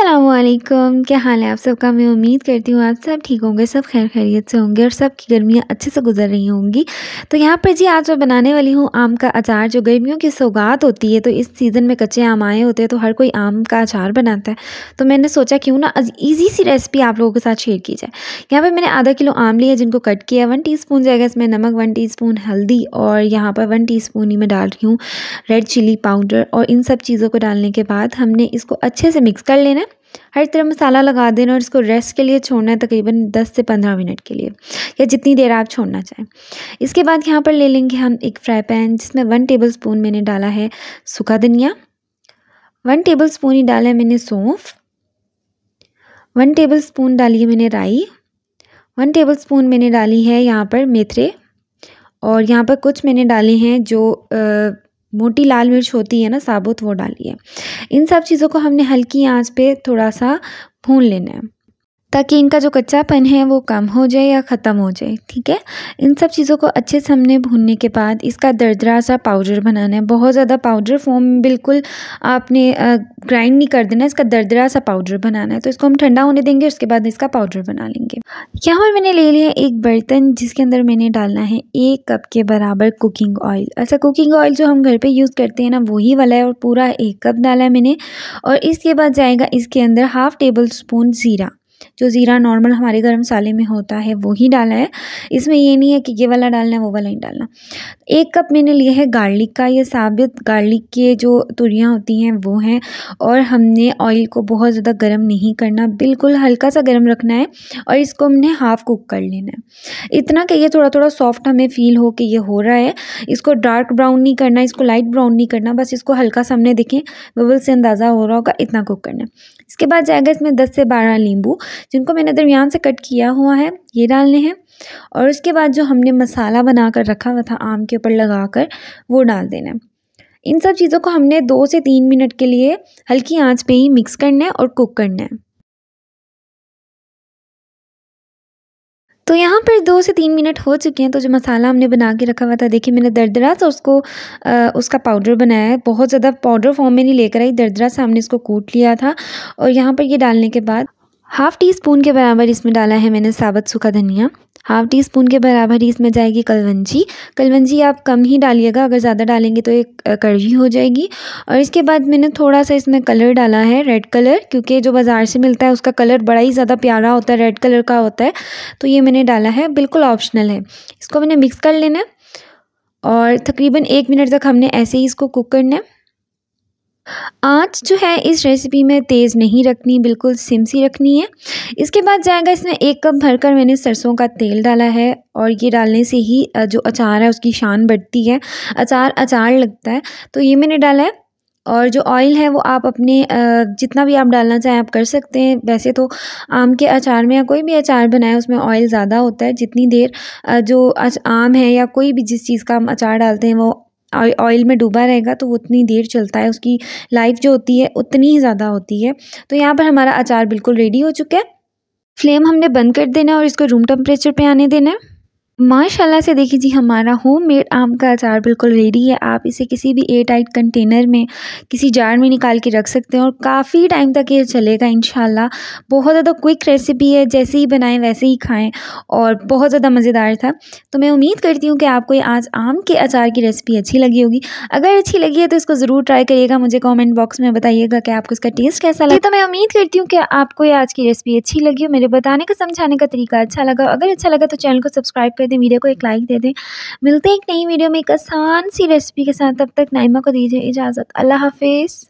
असलकम क्या हाल है आप सबका मैं उम्मीद करती हूँ आप सब ठीक होंगे सब खैर खैरियत से होंगे और सब की गर्मियाँ अच्छे से गुजर रही होंगी तो यहाँ पर जी आज मैं बनाने वाली हूँ आम का अचार जो गर्मियों की सौगात होती है तो इस सीज़न में कच्चे आम आए होते हैं तो हर कोई आम का अचार बनाता है तो मैंने सोचा क्यों ना ईजी सी रेसिपी आप लोगों के साथ शेयर की जाए यहाँ पर मैंने आधा किलो आम लिया जिनको कट किया वन टी स्पून जाएगा इसमें नमक वन टी हल्दी और यहाँ पर वन टी ही मैं डाल रही हूँ रेड चिली पाउडर और इन सब चीज़ों को डालने के बाद हमने इसको अच्छे से मिक्स कर लेना हर तरह मसाला लगा देना और इसको रेस्ट के लिए छोड़ना है तकरीबन 10 से 15 मिनट के लिए या जितनी देर आप छोड़ना चाहें इसके बाद यहाँ पर ले लेंगे हम एक फ्राई पैन जिसमें वन टेबल स्पून मैंने डाला है सूखा धनिया वन टेबल स्पून ही डाला है मैंने सौंफ वन टेबल स्पून डाली है मैंने राई वन टेबल स्पून मैंने डाली है यहाँ पर मेथरे और यहाँ पर कुछ मैंने डाले हैं जो आ, मोटी लाल मिर्च होती है ना साबुत वो डालिए इन सब चीज़ों को हमने हल्की आंच पे थोड़ा सा भून लेना है ताकि इनका जो कच्चापन है वो कम हो जाए या ख़त्म हो जाए ठीक है इन सब चीज़ों को अच्छे से हमने भूनने के बाद इसका दरदरा सा पाउडर बनाना है बहुत ज़्यादा पाउडर फॉर्म बिल्कुल आपने ग्राइंड नहीं कर देना इसका दरदरा सा पाउडर बनाना है तो इसको हम ठंडा होने देंगे उसके बाद इसका पाउडर बना लेंगे यहाँ पर मैंने ले लिया एक बर्तन जिसके अंदर मैंने डालना है एक कप के बराबर कुकिंग ऑयल अच्छा कुकिंग ऑयल जो हम घर पर यूज़ करते हैं ना वही वाला है और पूरा एक कप डाला है मैंने और इसके बाद जाएगा इसके अंदर हाफ़ टेबल स्पून ज़ीरा जो ज़ीरा नॉर्मल हमारे गर्म मसाले में होता है वो ही डाला है इसमें ये नहीं है कि ये वाला डालना है वो वाला नहीं डालना एक कप मैंने लिया है गार्लिक का ये साबित गार्लिक के जो तुरियाँ होती हैं वो हैं और हमने ऑयल को बहुत ज़्यादा गर्म नहीं करना बिल्कुल हल्का सा गर्म रखना है और इसको हमने हाफ़ कुक कर लेना है इतना कि ये थोड़ा थोड़ा सॉफ्ट हमें फ़ील हो कि ये हो रहा है इसको डार्क ब्राउन नहीं करना इसको लाइट ब्राउन नहीं करना बस इसको हल्का सा हमने देखें बबल से अंदाज़ा हो रहा होगा इतना कुक करना है इसके बाद जाएगा इसमें दस से बारह नींबू जिनको मैंने दरमियान से कट किया हुआ है ये डालने हैं और उसके बाद जो हमने मसाला बना कर रखा हुआ था आम के ऊपर लगा कर वो डाल देना है इन सब चीज़ों को हमने दो से तीन मिनट के लिए हल्की आंच पे ही मिक्स करना है और कुक करना है तो यहाँ पर दो से तीन मिनट हो चुके हैं तो जो मसाला हमने बना के रखा हुआ था देखिए मैंने दरदरा से उसको आ, उसका पाउडर बनाया है बहुत ज़्यादा पाउडर फॉर्म में नहीं लेकर आई दरदरा से हमने इसको कूट लिया था और यहाँ पर ये डालने के बाद हाफ़ टी स्पून के बराबर इसमें डाला है मैंने साबुत सूखा धनिया हाफ़ टी स्पून के बराबर ही इसमें जाएगी कलवंजी कलवंजी आप कम ही डालिएगा अगर ज़्यादा डालेंगे तो एक कड़वी हो जाएगी और इसके बाद मैंने थोड़ा सा इसमें कलर डाला है रेड कलर क्योंकि जो बाज़ार से मिलता है उसका कलर बड़ा ही ज़्यादा प्यारा होता है रेड कलर का होता है तो ये मैंने डाला है बिल्कुल ऑप्शनल है इसको मैंने मिक्स कर लेना और तकरीबन एक मिनट तक हमने ऐसे ही इसको कुक करना है आँच जो है इस रेसिपी में तेज़ नहीं रखनी बिल्कुल सिम सी रखनी है इसके बाद जाएगा इसमें एक कप भरकर मैंने सरसों का तेल डाला है और ये डालने से ही जो अचार है उसकी शान बढ़ती है अचार अचार लगता है तो ये मैंने डाला है और जो ऑयल है वो आप अपने जितना भी आप डालना चाहें आप कर सकते हैं वैसे तो आम के अचार में या कोई भी अचार बनाए उसमें ऑयल ज़्यादा होता है जितनी देर जो आम है या कोई भी जिस चीज़ का हम अचार डालते हैं वो ऑयल में डूबा रहेगा तो वो उतनी देर चलता है उसकी लाइफ जो होती है उतनी ही ज़्यादा होती है तो यहाँ पर हमारा अचार बिल्कुल रेडी हो चुका है फ्लेम हमने बंद कर देना है और इसको रूम टेम्परेचर पे आने देना है माशाल्लाह से देखिए जी हमारा होम मेड आम का अचार बिल्कुल रेडी है आप इसे किसी भी एयर टाइट कंटेनर में किसी जार में निकाल के रख सकते हैं और काफ़ी टाइम तक ये चलेगा इन बहुत ज़्यादा क्विक रेसिपी है जैसे ही बनाएं वैसे ही खाएं और बहुत ज़्यादा मज़ेदार था तो मैं उम्मीद करती हूँ कि आपको ये आज आम के अचार की रेसिपी अच्छी लगी होगी अगर अच्छी लगी है तो इसको ज़रूर ट्राई करिएगा मुझे कॉमेंट बॉक्स में बताइएगा कि आपको इसका टेस्ट कैसा लगा तो मैं उम्मीद करती हूँ कि आपको ये आज की रेसिपी अच्छी लगी हो मेरे बताने का समझाने का तरीका अच्छा लगा अगर अच्छा लगा तो चैनल को सब्सक्राइब कर दें वीडियो को एक लाइक दे दें मिलते हैं एक नई वीडियो में एक आसान सी रेसिपी के साथ तब तक नाइमा को दीजिए इजाज़त अल्लाह हाफिज़